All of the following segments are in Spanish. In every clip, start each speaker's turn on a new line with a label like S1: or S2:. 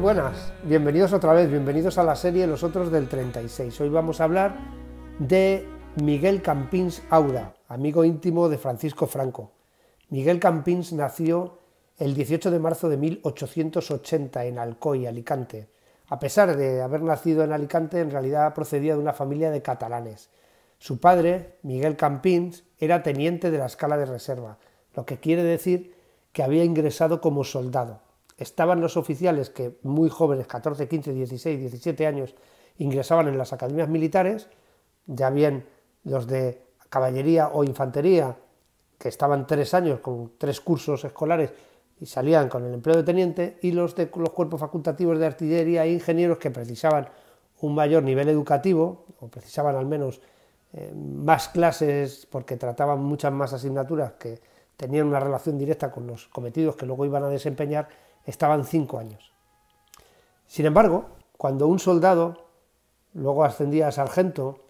S1: buenas, bienvenidos otra vez, bienvenidos a la serie Los Otros del 36. Hoy vamos a hablar de Miguel Campins Aura, amigo íntimo de Francisco Franco. Miguel Campins nació el 18 de marzo de 1880 en Alcoy, Alicante. A pesar de haber nacido en Alicante, en realidad procedía de una familia de catalanes. Su padre, Miguel Campins, era teniente de la escala de reserva, lo que quiere decir que había ingresado como soldado estaban los oficiales que muy jóvenes, 14, 15, 16, 17 años, ingresaban en las academias militares, ya bien los de caballería o infantería, que estaban tres años con tres cursos escolares y salían con el empleo de teniente, y los de los cuerpos facultativos de artillería e ingenieros que precisaban un mayor nivel educativo, o precisaban al menos eh, más clases porque trataban muchas más asignaturas que tenían una relación directa con los cometidos que luego iban a desempeñar, estaban cinco años. Sin embargo, cuando un soldado, luego ascendía a sargento,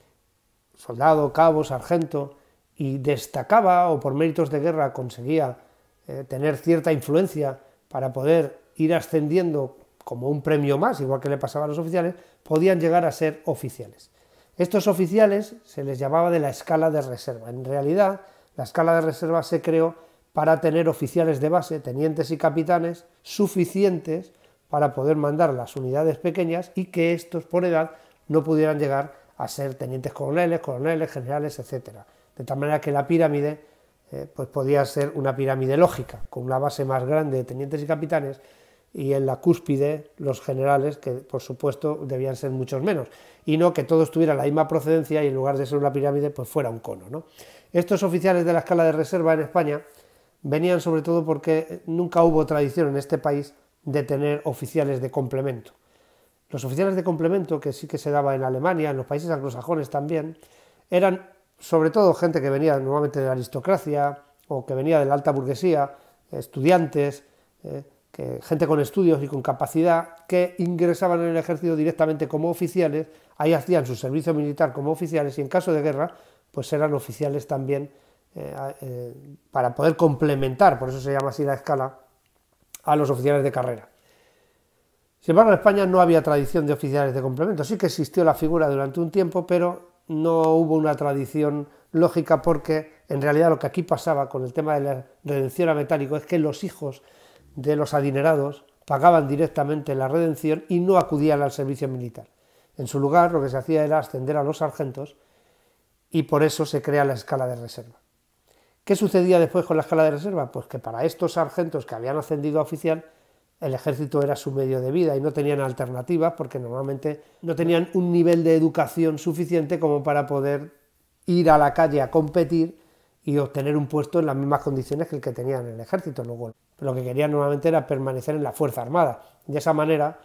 S1: soldado, cabo, sargento, y destacaba o por méritos de guerra conseguía eh, tener cierta influencia para poder ir ascendiendo como un premio más, igual que le pasaba a los oficiales, podían llegar a ser oficiales. Estos oficiales se les llamaba de la escala de reserva. En realidad, la escala de reserva se creó para tener oficiales de base, tenientes y capitanes suficientes para poder mandar las unidades pequeñas y que estos por edad no pudieran llegar a ser tenientes coroneles, coroneles, generales, etcétera. De tal manera que la pirámide eh, pues podía ser una pirámide lógica, con una base más grande de tenientes y capitanes y en la cúspide los generales, que por supuesto debían ser muchos menos, y no que todos tuvieran la misma procedencia y en lugar de ser una pirámide pues fuera un cono. ¿no? Estos oficiales de la escala de reserva en España venían sobre todo porque nunca hubo tradición en este país de tener oficiales de complemento. Los oficiales de complemento, que sí que se daba en Alemania, en los países anglosajones también, eran sobre todo gente que venía normalmente de la aristocracia o que venía de la alta burguesía, estudiantes, eh, gente con estudios y con capacidad, que ingresaban en el ejército directamente como oficiales, ahí hacían su servicio militar como oficiales y en caso de guerra, pues eran oficiales también eh, eh, para poder complementar, por eso se llama así la escala, a los oficiales de carrera. Sin embargo, en España no había tradición de oficiales de complemento, sí que existió la figura durante un tiempo, pero no hubo una tradición lógica porque en realidad lo que aquí pasaba con el tema de la redención a metálico es que los hijos de los adinerados pagaban directamente la redención y no acudían al servicio militar. En su lugar lo que se hacía era ascender a los sargentos y por eso se crea la escala de reserva. ¿Qué sucedía después con la escala de reserva? Pues que para estos sargentos que habían ascendido a oficial, el ejército era su medio de vida y no tenían alternativas porque normalmente no tenían un nivel de educación suficiente como para poder ir a la calle a competir y obtener un puesto en las mismas condiciones que el que tenían en el ejército. Luego, lo que querían normalmente era permanecer en la Fuerza Armada. De esa manera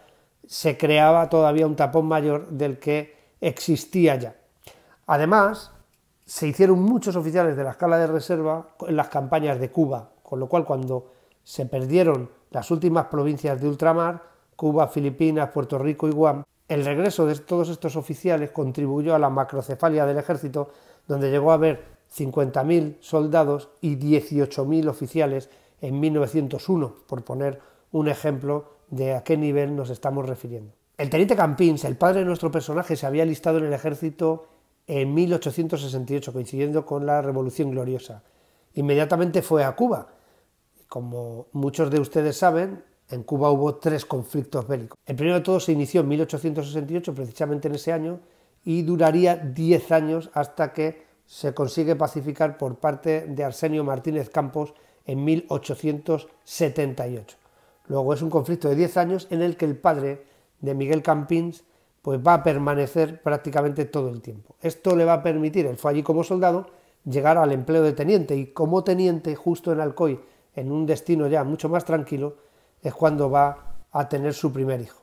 S1: se creaba todavía un tapón mayor del que existía ya. Además, se hicieron muchos oficiales de la escala de reserva en las campañas de Cuba, con lo cual cuando se perdieron las últimas provincias de ultramar, Cuba, Filipinas, Puerto Rico y Guam, el regreso de todos estos oficiales contribuyó a la macrocefalia del ejército, donde llegó a haber 50.000 soldados y 18.000 oficiales en 1901, por poner un ejemplo de a qué nivel nos estamos refiriendo. El teniente Campins, el padre de nuestro personaje, se había listado en el ejército en 1868, coincidiendo con la Revolución Gloriosa. Inmediatamente fue a Cuba. Como muchos de ustedes saben, en Cuba hubo tres conflictos bélicos. El primero de todos se inició en 1868, precisamente en ese año, y duraría 10 años hasta que se consigue pacificar por parte de Arsenio Martínez Campos en 1878. Luego es un conflicto de 10 años en el que el padre de Miguel Campins pues va a permanecer prácticamente todo el tiempo. Esto le va a permitir, él fue allí como soldado, llegar al empleo de teniente y como teniente justo en Alcoy, en un destino ya mucho más tranquilo, es cuando va a tener su primer hijo.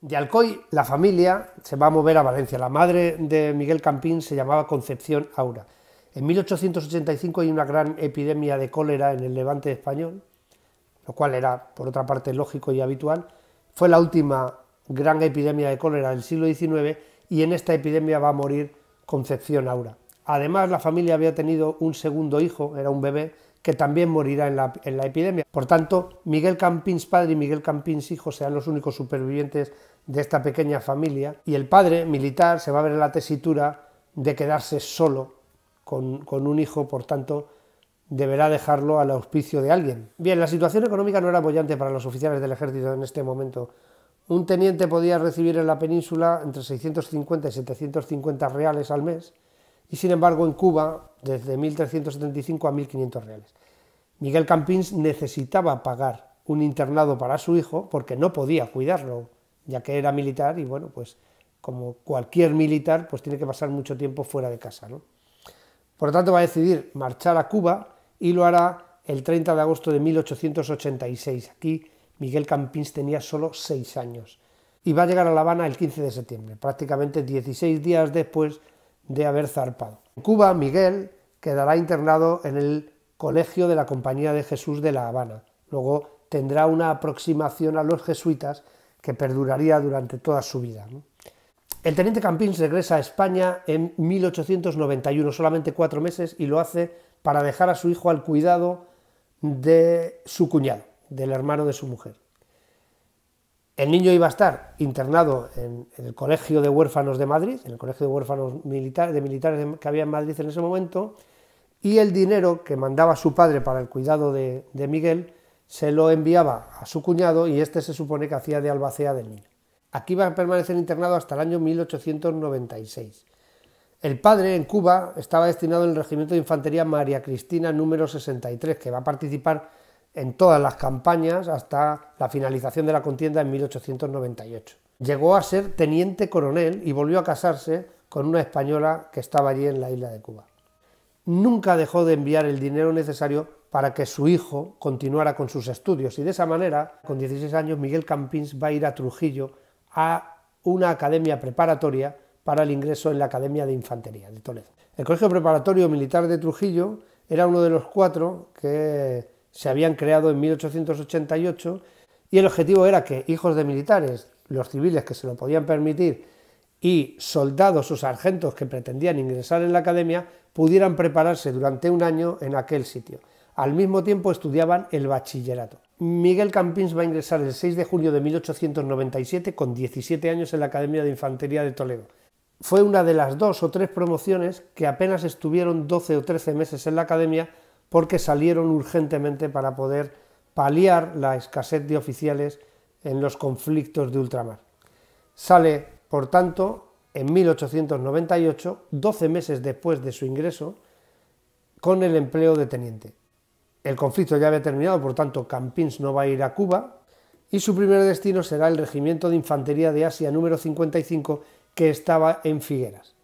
S1: De Alcoy, la familia se va a mover a Valencia. La madre de Miguel Campín se llamaba Concepción Aura. En 1885 hay una gran epidemia de cólera en el levante español, lo cual era, por otra parte, lógico y habitual. Fue la última gran epidemia de cólera del siglo XIX y en esta epidemia va a morir Concepción Aura. Además, la familia había tenido un segundo hijo, era un bebé, que también morirá en la, epidemia. Por tanto, Miguel Campins padre y Miguel Campins hijo serán los únicos supervivientes de esta pequeña familia y el padre militar se va a ver en la tesitura de quedarse solo con, un hijo, por tanto, deberá dejarlo al auspicio de alguien. Bien, la situación económica no era apoyante para los oficiales del ejército en este momento un teniente podía recibir en la península entre 650 y 750 reales al mes, y sin embargo en Cuba desde 1375 a 1500 reales. Miguel Campins necesitaba pagar un internado para su hijo porque no podía cuidarlo, ya que era militar y bueno, pues como cualquier militar, pues tiene que pasar mucho tiempo fuera de casa. ¿no? Por lo tanto va a decidir marchar a Cuba y lo hará el 30 de agosto de 1886. Aquí Miguel Campins tenía solo seis años y va a llegar a La Habana el 15 de septiembre, prácticamente 16 días después de haber zarpado. En Cuba, Miguel quedará internado en el Colegio de la Compañía de Jesús de La Habana. Luego tendrá una aproximación a los jesuitas que perduraría durante toda su vida. El teniente Campins regresa a España en 1891, solamente cuatro meses, y lo hace para dejar a su hijo al cuidado de su cuñado del hermano de su mujer. El niño iba a estar internado en, el Colegio de Huérfanos de Madrid, en el Colegio de Huérfanos de Militares que había en Madrid en ese momento, y el dinero que mandaba su padre para el cuidado de, Miguel se lo enviaba a su cuñado y este se supone que hacía de albacea del niño. Aquí va a permanecer internado hasta el año 1896. El padre en Cuba estaba destinado en el Regimiento de Infantería María Cristina número 63, que va a participar en todas las campañas hasta la finalización de la contienda en 1898. Llegó a ser teniente coronel y volvió a casarse con una española que estaba allí en la isla de Cuba. Nunca dejó de enviar el dinero necesario para que su hijo continuara con sus estudios y de esa manera, con 16 años, Miguel Campins va a ir a Trujillo a una academia preparatoria para el ingreso en la Academia de Infantería de Toledo. El Colegio Preparatorio Militar de Trujillo era uno de los cuatro que se habían creado en 1888 y el objetivo era que hijos de militares, los civiles que se lo podían permitir, y soldados o sargentos que pretendían ingresar en la academia pudieran prepararse durante un año en aquel sitio. Al mismo tiempo estudiaban el bachillerato. Miguel Campins va a ingresar el 6 de junio de 1897 con 17 años en la Academia de Infantería de Toledo. Fue una de las dos o tres promociones que apenas estuvieron 12 o 13 meses en la academia porque salieron urgentemente para poder paliar la escasez de oficiales en los conflictos de ultramar. Sale, por tanto, en 1898, 12 meses después de su ingreso, con el empleo de teniente. El conflicto ya había terminado, por tanto, Campins no va a ir a Cuba y su primer destino será el Regimiento de Infantería de Asia número 55 que estaba en Figueras.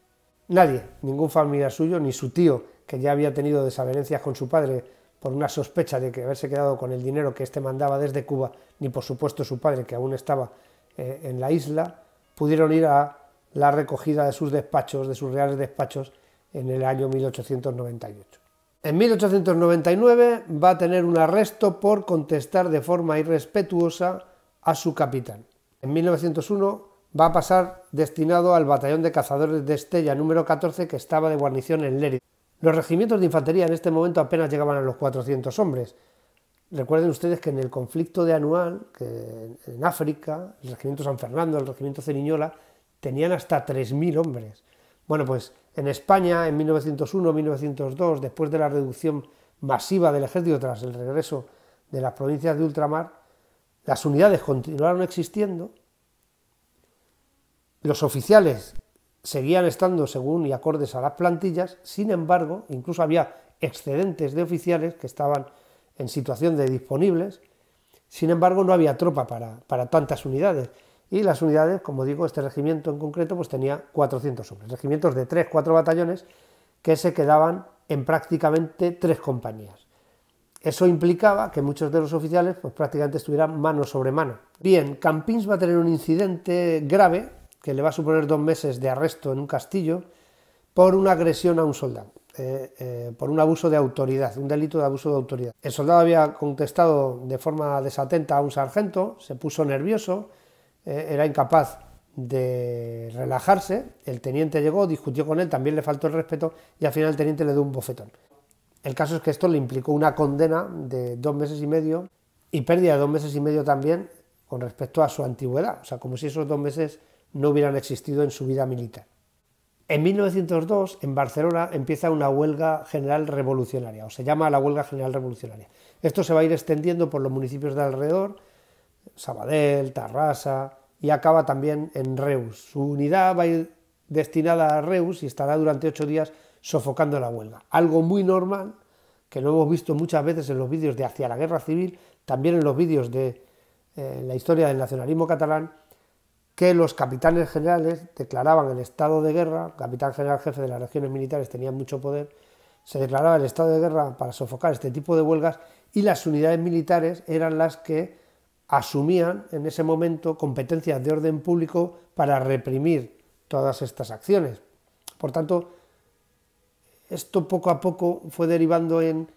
S1: Nadie, ningún familiar suyo, ni su tío que ya había tenido desavenencias con su padre por una sospecha de que haberse quedado con el dinero que éste mandaba desde Cuba, ni por supuesto su padre, que aún estaba eh, en la isla, pudieron ir a la recogida de sus despachos, de sus reales despachos, en el año 1898. En 1899 va a tener un arresto por contestar de forma irrespetuosa a su capitán. En 1901 va a pasar destinado al batallón de cazadores de Estella número 14 que estaba de guarnición en Lérida. Los regimientos de infantería en este momento apenas llegaban a los 400 hombres. Recuerden ustedes que en el conflicto de Anual, que en África, el regimiento San Fernando, el regimiento Ceriñola, tenían hasta 3.000 hombres. Bueno, pues en España, en 1901-1902, después de la reducción masiva del ejército tras el regreso de las provincias de ultramar, las unidades continuaron existiendo, los oficiales seguían estando según y acordes a las plantillas, sin embargo, incluso había excedentes de oficiales que estaban en situación de disponibles, sin embargo no había tropa para, tantas unidades. Y las unidades, como digo, este regimiento en concreto, pues tenía 400 hombres, regimientos de 3, 4 batallones que se quedaban en prácticamente tres compañías. Eso implicaba que muchos de los oficiales pues prácticamente estuvieran mano sobre mano. Bien, Campins va a tener un incidente grave que le va a suponer dos meses de arresto en un castillo por una agresión a un soldado, eh, eh, por un abuso de autoridad, un delito de abuso de autoridad. El soldado había contestado de forma desatenta a un sargento, se puso nervioso, eh, era incapaz de relajarse, el teniente llegó, discutió con él, también le faltó el respeto y al final el teniente le dio un bofetón. El caso es que esto le implicó una condena de dos meses y medio y pérdida de dos meses y medio también con respecto a su antigüedad, o sea, como si esos dos meses no hubieran existido en su vida militar. En 1902, en Barcelona, empieza una huelga general revolucionaria, o se llama la huelga general revolucionaria. Esto se va a ir extendiendo por los municipios de alrededor, Sabadell, Tarrasa, y acaba también en Reus. Su unidad va a ir destinada a Reus y estará durante ocho días sofocando la huelga. Algo muy normal, que lo hemos visto muchas veces en los vídeos de Hacia la Guerra Civil, también en los vídeos de eh, la historia del nacionalismo catalán, que los capitanes generales declaraban el estado de guerra, el capitán general jefe de las regiones militares tenía mucho poder, se declaraba el estado de guerra para sofocar este tipo de huelgas y las unidades militares eran las que asumían en ese momento competencias de orden público para reprimir todas estas acciones. Por tanto, esto poco a poco fue derivando en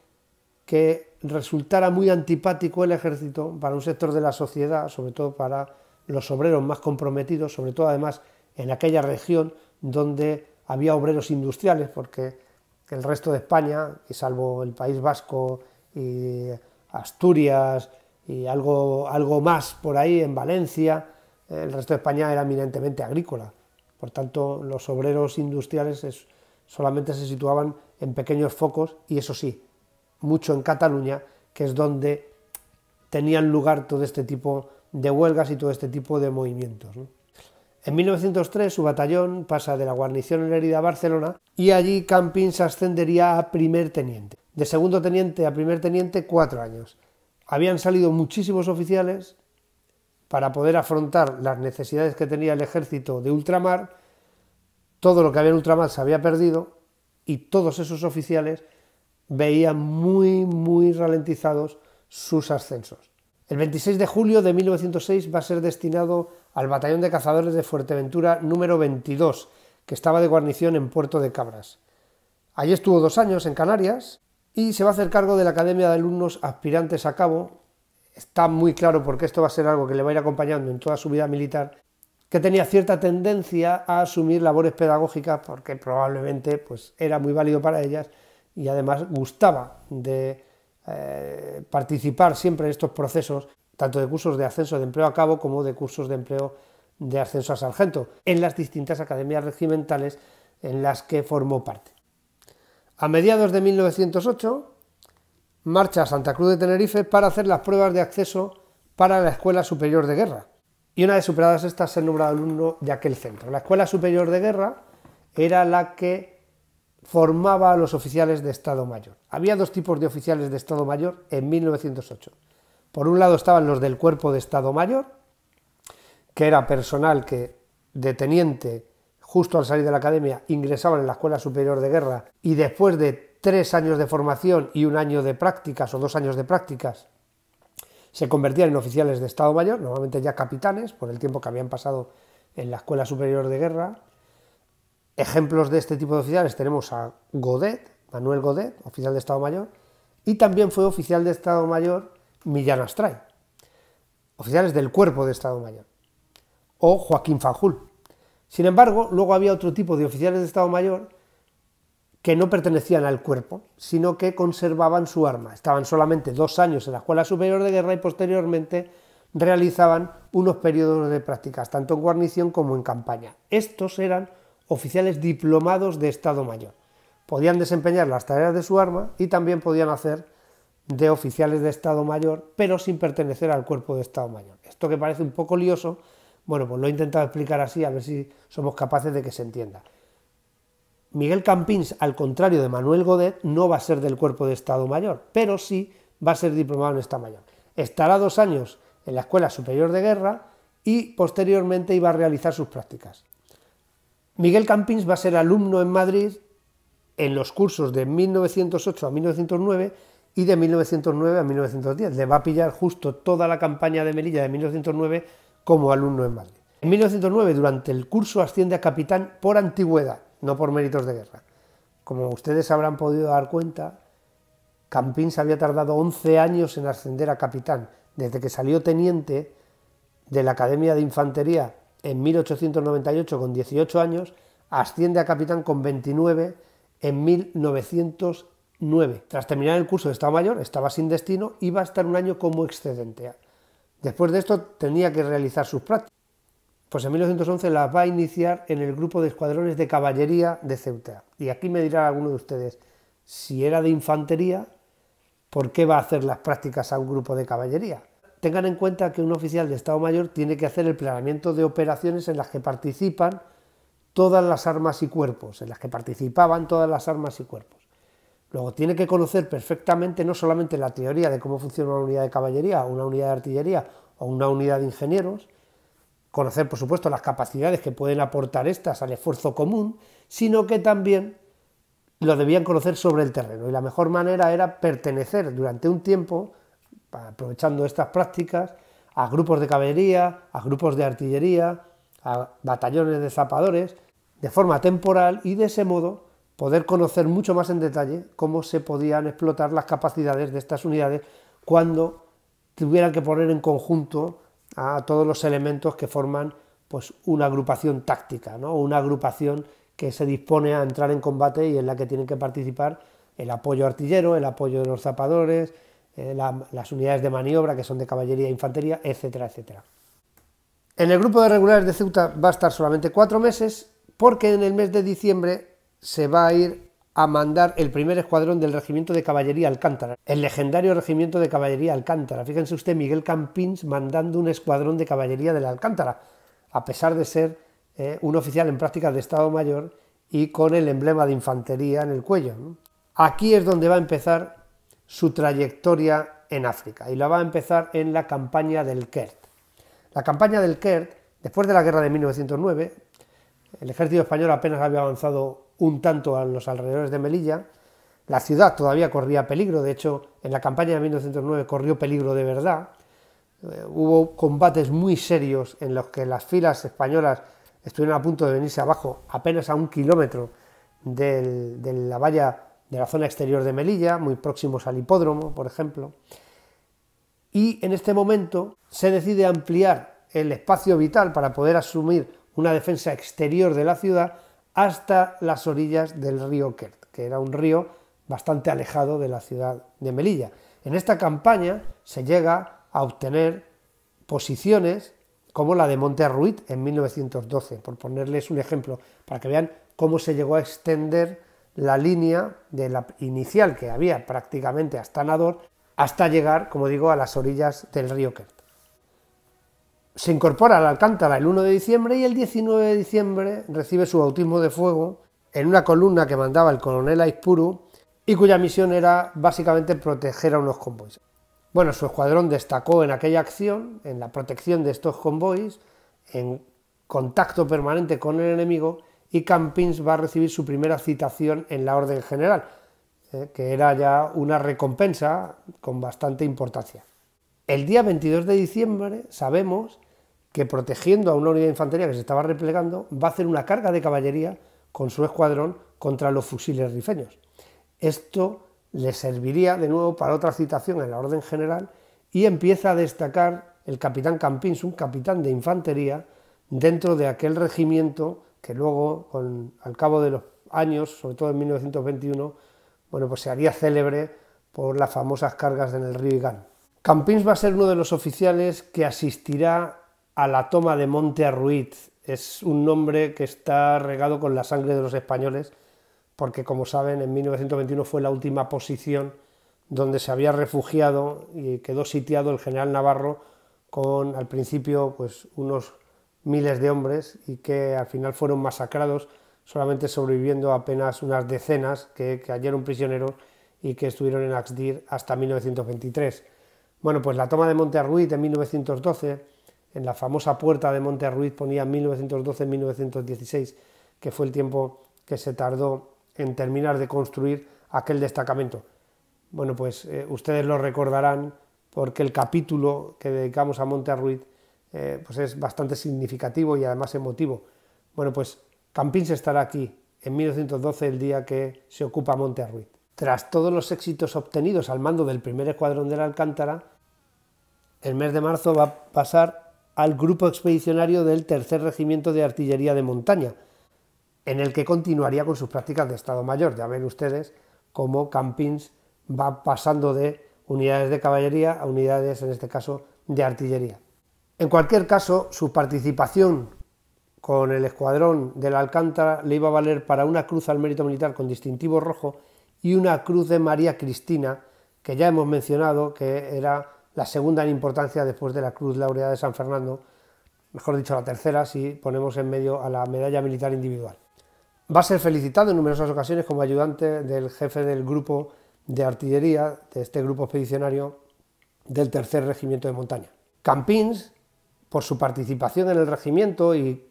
S1: que resultara muy antipático el ejército para un sector de la sociedad, sobre todo para los obreros más comprometidos, sobre todo además en aquella región donde había obreros industriales, porque el resto de España, y salvo el País Vasco y Asturias y algo, algo más por ahí en Valencia, el resto de España era eminentemente agrícola. Por tanto, los obreros industriales solamente se situaban en pequeños focos y eso sí, mucho en Cataluña, que es donde tenían lugar todo este tipo de huelgas y todo este tipo de movimientos. En 1903 su batallón pasa de la guarnición en herida a Barcelona y allí se ascendería a primer teniente. De segundo teniente a primer teniente cuatro años. Habían salido muchísimos oficiales para poder afrontar las necesidades que tenía el ejército de ultramar. Todo lo que había en ultramar se había perdido y todos esos oficiales veían muy, muy ralentizados sus ascensos. El 26 de julio de 1906 va a ser destinado al Batallón de Cazadores de Fuerteventura número 22, que estaba de guarnición en Puerto de Cabras. Allí estuvo dos años en Canarias y se va a hacer cargo de la Academia de Alumnos Aspirantes a Cabo. Está muy claro, porque esto va a ser algo que le va a ir acompañando en toda su vida militar, que tenía cierta tendencia a asumir labores pedagógicas porque probablemente pues, era muy válido para ellas y además gustaba de eh, participar siempre en estos procesos, tanto de cursos de ascenso de empleo a cabo como de cursos de empleo de ascenso a sargento, en las distintas academias regimentales en las que formó parte. A mediados de 1908, marcha a Santa Cruz de Tenerife para hacer las pruebas de acceso para la Escuela Superior de Guerra. Y una vez superadas estas, se nombrado alumno de aquel centro. La Escuela Superior de Guerra era la que formaba a los oficiales de Estado Mayor. Había dos tipos de oficiales de Estado Mayor en 1908. Por un lado estaban los del cuerpo de Estado Mayor, que era personal que de teniente, justo al salir de la academia, ingresaban en la Escuela Superior de Guerra y después de tres años de formación y un año de prácticas o dos años de prácticas, se convertían en oficiales de Estado Mayor, normalmente ya capitanes, por el tiempo que habían pasado en la Escuela Superior de Guerra, Ejemplos de este tipo de oficiales tenemos a Godet, Manuel Godet, oficial de Estado Mayor, y también fue oficial de Estado Mayor Millán Astray, oficiales del cuerpo de Estado Mayor, o Joaquín Fajul. Sin embargo, luego había otro tipo de oficiales de Estado Mayor que no pertenecían al cuerpo, sino que conservaban su arma. Estaban solamente dos años en la Escuela Superior de Guerra y posteriormente realizaban unos periodos de prácticas, tanto en guarnición como en campaña. Estos eran oficiales diplomados de Estado Mayor. Podían desempeñar las tareas de su arma y también podían hacer de oficiales de Estado Mayor, pero sin pertenecer al cuerpo de Estado Mayor. Esto que parece un poco lioso, bueno, pues lo he intentado explicar así, a ver si somos capaces de que se entienda. Miguel Campins, al contrario de Manuel Godet, no va a ser del cuerpo de Estado Mayor, pero sí va a ser diplomado en Estado Mayor. Estará dos años en la Escuela Superior de Guerra y posteriormente iba a realizar sus prácticas. Miguel Campins va a ser alumno en Madrid en los cursos de 1908 a 1909 y de 1909 a 1910. Le va a pillar justo toda la campaña de Melilla de 1909 como alumno en Madrid. En 1909, durante el curso, asciende a capitán por antigüedad, no por méritos de guerra. Como ustedes habrán podido dar cuenta, Campins había tardado 11 años en ascender a capitán, desde que salió teniente de la Academia de Infantería en 1898 con 18 años, asciende a capitán con 29 en 1909. Tras terminar el curso de Estado Mayor, estaba sin destino, y iba a estar un año como excedente. Después de esto tenía que realizar sus prácticas. Pues en 1911 las va a iniciar en el grupo de escuadrones de caballería de Ceuta. Y aquí me dirá alguno de ustedes, si era de infantería, ¿por qué va a hacer las prácticas a un grupo de caballería? Tengan en cuenta que un oficial de Estado Mayor tiene que hacer el planeamiento de operaciones en las que participan todas las armas y cuerpos, en las que participaban todas las armas y cuerpos. Luego tiene que conocer perfectamente no solamente la teoría de cómo funciona una unidad de caballería, una unidad de artillería o una unidad de ingenieros, conocer por supuesto las capacidades que pueden aportar estas al esfuerzo común, sino que también lo debían conocer sobre el terreno. Y la mejor manera era pertenecer durante un tiempo aprovechando estas prácticas, a grupos de caballería, a grupos de artillería, a batallones de zapadores, de forma temporal y de ese modo poder conocer mucho más en detalle cómo se podían explotar las capacidades de estas unidades cuando tuvieran que poner en conjunto a todos los elementos que forman pues una agrupación táctica, ¿no? una agrupación que se dispone a entrar en combate y en la que tienen que participar el apoyo artillero, el apoyo de los zapadores, eh, las unidades de maniobra que son de caballería e infantería, etcétera, etcétera. En el grupo de regulares de Ceuta va a estar solamente cuatro meses porque en el mes de diciembre se va a ir a mandar el primer escuadrón del Regimiento de Caballería Alcántara, el legendario Regimiento de Caballería Alcántara. Fíjense usted, Miguel Campins mandando un escuadrón de Caballería de la Alcántara, a pesar de ser eh, un oficial en prácticas de Estado Mayor y con el emblema de infantería en el cuello. Aquí es donde va a empezar su trayectoria en África y la va a empezar en la campaña del Kert. La campaña del Kert, después de la guerra de 1909, el ejército español apenas había avanzado un tanto a los alrededores de Melilla, la ciudad todavía corría peligro, de hecho en la campaña de 1909 corrió peligro de verdad, eh, hubo combates muy serios en los que las filas españolas estuvieron a punto de venirse abajo apenas a un kilómetro de la valla de la zona exterior de Melilla, muy próximos al hipódromo, por ejemplo. Y en este momento se decide ampliar el espacio vital para poder asumir una defensa exterior de la ciudad hasta las orillas del río Kert, que era un río bastante alejado de la ciudad de Melilla. En esta campaña se llega a obtener posiciones como la de Monte Arruit en 1912, por ponerles un ejemplo, para que vean cómo se llegó a extender la línea de la inicial que había prácticamente hasta Nador, hasta llegar, como digo, a las orillas del río Kert. Se incorpora al la Alcántara el 1 de diciembre y el 19 de diciembre recibe su bautismo de fuego en una columna que mandaba el coronel Aispuru y cuya misión era básicamente proteger a unos convoys. Bueno, su escuadrón destacó en aquella acción, en la protección de estos convoys, en contacto permanente con el enemigo y Campins va a recibir su primera citación en la Orden General, eh, que era ya una recompensa con bastante importancia. El día 22 de diciembre sabemos que protegiendo a una unidad de infantería que se estaba replegando, va a hacer una carga de caballería con su escuadrón contra los fusiles rifeños. Esto le serviría de nuevo para otra citación en la Orden General y empieza a destacar el capitán Campins, un capitán de infantería, dentro de aquel regimiento que luego, con, al cabo de los años, sobre todo en 1921, bueno, pues se haría célebre por las famosas cargas en el río Igán. Campins va a ser uno de los oficiales que asistirá a la toma de Monte Arruiz. Es un nombre que está regado con la sangre de los españoles, porque como saben, en 1921 fue la última posición donde se había refugiado y quedó sitiado el general Navarro con al principio pues unos miles de hombres y que al final fueron masacrados, solamente sobreviviendo apenas unas decenas que cayeron prisioneros y que estuvieron en Axdir hasta 1923. Bueno, pues la toma de ruiz en 1912, en la famosa puerta de Ruiz ponía 1912-1916, que fue el tiempo que se tardó en terminar de construir aquel destacamento. Bueno, pues eh, ustedes lo recordarán porque el capítulo que dedicamos a Ruiz eh, pues es bastante significativo y además emotivo. Bueno, pues Campins estará aquí en 1912, el día que se ocupa Monterrey. Tras todos los éxitos obtenidos al mando del primer escuadrón de la Alcántara, el mes de marzo va a pasar al grupo expedicionario del tercer regimiento de artillería de montaña, en el que continuaría con sus prácticas de Estado Mayor. Ya ven ustedes cómo Campins va pasando de unidades de caballería a unidades, en este caso, de artillería. En cualquier caso, su participación con el escuadrón del Alcántara le iba a valer para una cruz al mérito militar con distintivo rojo y una cruz de María Cristina, que ya hemos mencionado que era la segunda en importancia después de la Cruz Laureada de San Fernando, mejor dicho la tercera si ponemos en medio a la medalla militar individual. Va a ser felicitado en numerosas ocasiones como ayudante del jefe del grupo de artillería de este grupo expedicionario del tercer regimiento de montaña. Campins por su participación en el regimiento y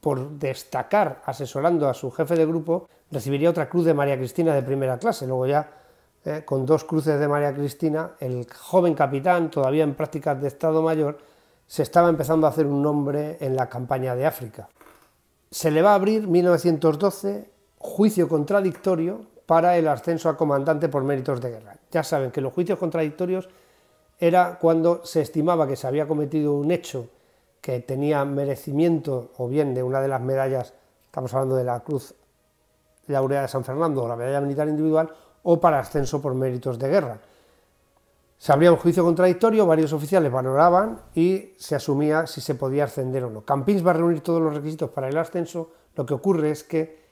S1: por destacar asesorando a su jefe de grupo, recibiría otra cruz de María Cristina de primera clase. Luego ya, eh, con dos cruces de María Cristina, el joven capitán, todavía en prácticas de Estado Mayor, se estaba empezando a hacer un nombre en la campaña de África. Se le va a abrir 1912 juicio contradictorio para el ascenso a comandante por méritos de guerra. Ya saben que los juicios contradictorios era cuando se estimaba que se había cometido un hecho que tenía merecimiento o bien de una de las medallas, estamos hablando de la Cruz Laurea de San Fernando o la medalla militar individual, o para ascenso por méritos de guerra. Se abría un juicio contradictorio, varios oficiales valoraban y se asumía si se podía ascender o no. Campins va a reunir todos los requisitos para el ascenso, lo que ocurre es que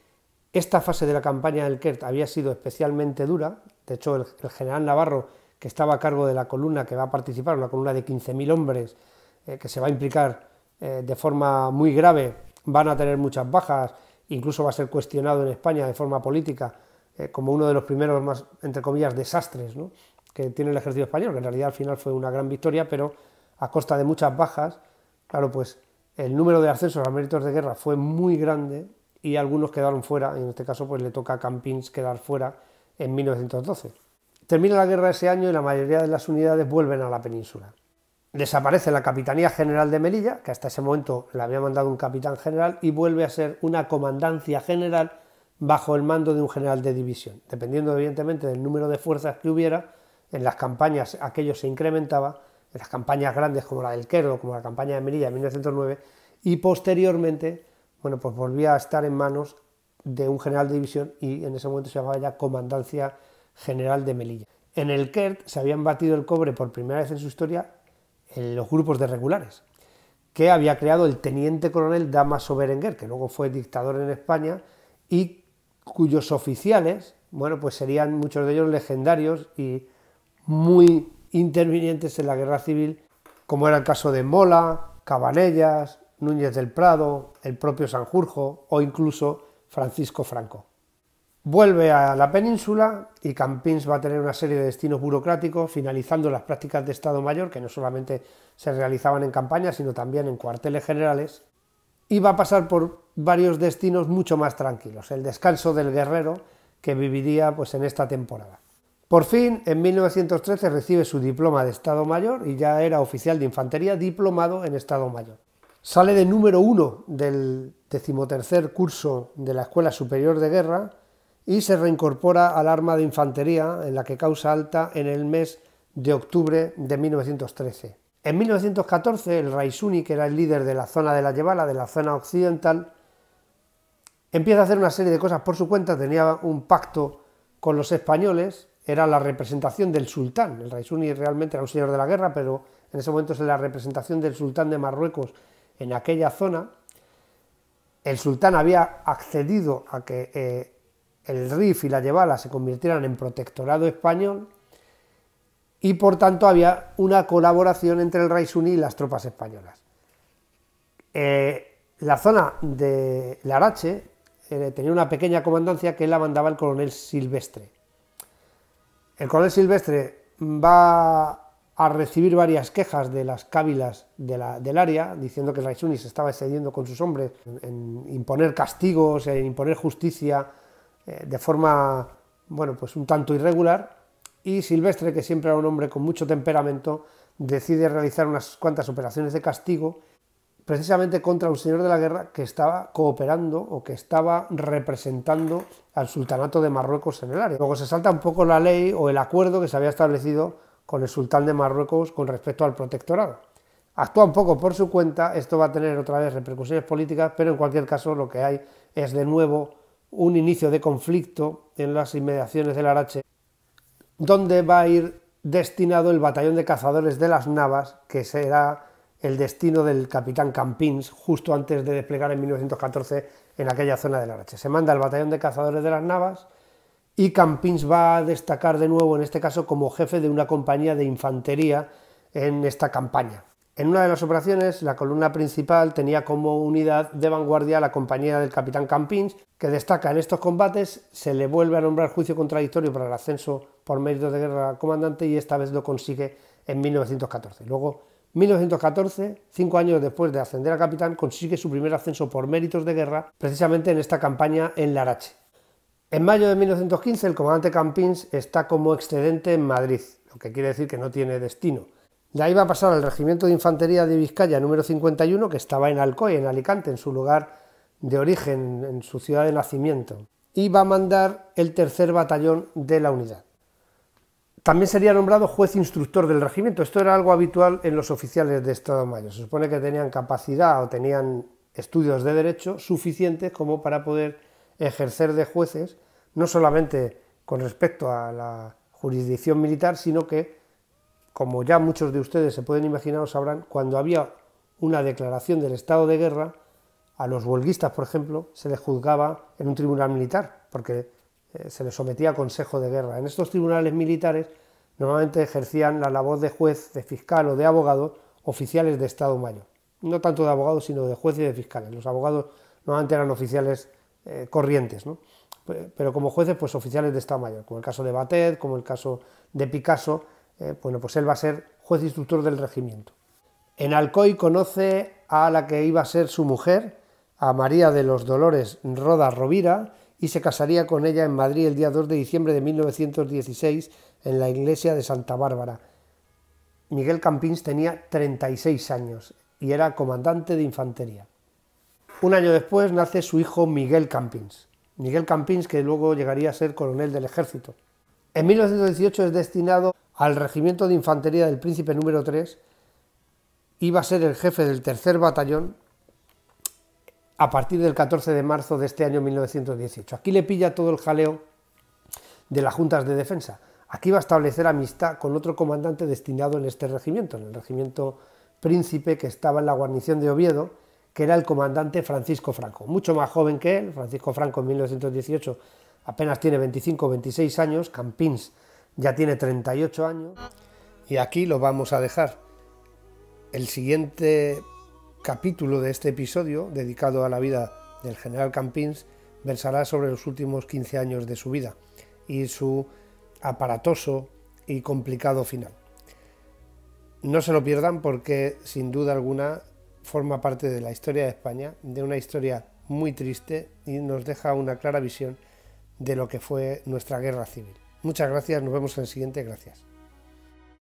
S1: esta fase de la campaña del Kert había sido especialmente dura, de hecho el, el general Navarro, que estaba a cargo de la columna que va a participar, una columna de 15.000 hombres, eh, que se va a implicar eh, de forma muy grave, van a tener muchas bajas, incluso va a ser cuestionado en España de forma política eh, como uno de los primeros más, entre comillas, desastres que tiene el ejército español, que en realidad al final fue una gran victoria, pero a costa de muchas bajas, claro, pues el número de ascensos a méritos de guerra fue muy grande y algunos quedaron fuera, en este caso pues le toca a Campins quedar fuera en 1912. Termina la guerra ese año y la mayoría de las unidades vuelven a la península desaparece la Capitanía General de Melilla, que hasta ese momento la había mandado un capitán general, y vuelve a ser una comandancia general bajo el mando de un general de división. Dependiendo evidentemente del número de fuerzas que hubiera, en las campañas aquello se incrementaba, en las campañas grandes como la del Quero, como la campaña de Melilla en 1909, y posteriormente, bueno, pues volvía a estar en manos de un general de división y en ese momento se llamaba ya Comandancia General de Melilla. En el Kert se habían batido el cobre por primera vez en su historia en los grupos de regulares, que había creado el teniente coronel Damaso Berenguer, que luego fue dictador en España y cuyos oficiales, bueno, pues serían muchos de ellos legendarios y muy intervinientes en la guerra civil, como era el caso de Mola, Cabanellas, Núñez del Prado, el propio Sanjurjo o incluso Francisco Franco. Vuelve a la península y Campins va a tener una serie de destinos burocráticos, finalizando las prácticas de Estado Mayor, que no solamente se realizaban en campaña, sino también en cuarteles generales, y va a pasar por varios destinos mucho más tranquilos, el descanso del guerrero que viviría pues, en esta temporada. Por fin, en 1913 recibe su diploma de Estado Mayor y ya era oficial de infantería diplomado en Estado Mayor. Sale de número uno del decimotercer curso de la Escuela Superior de Guerra, y se reincorpora al arma de infantería en la que causa alta en el mes de octubre de 1913. En 1914 el Raizuni, que era el líder de la zona de la Yebala, de la zona occidental, empieza a hacer una serie de cosas por su cuenta, tenía un pacto con los españoles, era la representación del sultán, el Raizuni realmente era un señor de la guerra, pero en ese momento es la representación del sultán de Marruecos en aquella zona, el sultán había accedido a que eh, el RIF y la Yebala se convirtieran en protectorado español y por tanto había una colaboración entre el rey y las tropas españolas. Eh, la zona de Larache eh, tenía una pequeña comandancia que la mandaba el coronel Silvestre. El coronel Silvestre va a recibir varias quejas de las cávilas del área, diciendo que el rey se estaba excediendo con sus hombres en imponer castigos, en imponer justicia eh, de forma, bueno, pues un tanto irregular, y Silvestre, que siempre era un hombre con mucho temperamento, decide realizar unas cuantas operaciones de castigo precisamente contra un señor de la guerra que estaba cooperando o que estaba representando al sultanato de Marruecos en el área. Luego se salta un poco la ley o el acuerdo que se había establecido con el sultán de Marruecos con respecto al protectorado. Actúa un poco por su cuenta, esto va a tener otra vez repercusiones políticas, pero en cualquier caso lo que hay es de nuevo un inicio de conflicto en las inmediaciones del Arache, donde va a ir destinado el batallón de cazadores de las Navas, que será el destino del capitán Campins justo antes de desplegar en 1914 en aquella zona del Arache. Se manda el batallón de cazadores de las Navas y Campins va a destacar de nuevo, en este caso, como jefe de una compañía de infantería en esta campaña. En una de las operaciones, la columna principal tenía como unidad de vanguardia la compañía del capitán Campins, que destaca en estos combates, se le vuelve a nombrar juicio contradictorio para el ascenso por méritos de guerra al comandante y esta vez lo consigue en 1914. Luego, 1914, cinco años después de ascender a capitán, consigue su primer ascenso por méritos de guerra, precisamente en esta campaña en Larache. En mayo de 1915, el comandante Campins está como excedente en Madrid, lo que quiere decir que no tiene destino de ahí va a pasar al Regimiento de Infantería de Vizcaya número 51, que estaba en Alcoy, en Alicante, en su lugar de origen, en su ciudad de nacimiento. Y va a mandar el tercer batallón de la unidad. También sería nombrado juez instructor del regimiento. Esto era algo habitual en los oficiales de Estado Mayor. Se supone que tenían capacidad o tenían estudios de derecho suficientes como para poder ejercer de jueces, no solamente con respecto a la jurisdicción militar, sino que como ya muchos de ustedes se pueden imaginar o sabrán, cuando había una declaración del estado de guerra, a los huelguistas, por ejemplo, se les juzgaba en un tribunal militar, porque eh, se les sometía a consejo de guerra. En estos tribunales militares normalmente ejercían la labor de juez, de fiscal o de abogado oficiales de Estado Mayor. No tanto de abogados, sino de jueces y de fiscales. Los abogados normalmente eran oficiales eh, corrientes, ¿no? pero como jueces, pues oficiales de Estado Mayor, como el caso de Batet, como el caso de Picasso, eh, bueno, pues él va a ser juez instructor del regimiento. En Alcoy conoce a la que iba a ser su mujer, a María de los Dolores Roda Rovira, y se casaría con ella en Madrid el día 2 de diciembre de 1916 en la iglesia de Santa Bárbara. Miguel Campins tenía 36 años y era comandante de infantería. Un año después nace su hijo Miguel Campins. Miguel Campins que luego llegaría a ser coronel del ejército. En 1918 es destinado al regimiento de infantería del príncipe número 3, iba a ser el jefe del tercer batallón a partir del 14 de marzo de este año 1918. Aquí le pilla todo el jaleo de las juntas de defensa. Aquí va a establecer amistad con otro comandante destinado en este regimiento, en el regimiento príncipe que estaba en la guarnición de Oviedo, que era el comandante Francisco Franco, mucho más joven que él. Francisco Franco en 1918 apenas tiene 25 o 26 años, Campins ya tiene 38 años. Y aquí lo vamos a dejar. El siguiente capítulo de este episodio, dedicado a la vida del general Campins, versará sobre los últimos 15 años de su vida y su aparatoso y complicado final. No se lo pierdan porque sin duda alguna forma parte de la historia de España, de una historia muy triste y nos deja una clara visión de lo que fue nuestra guerra civil. Muchas gracias, nos vemos en el siguiente, gracias.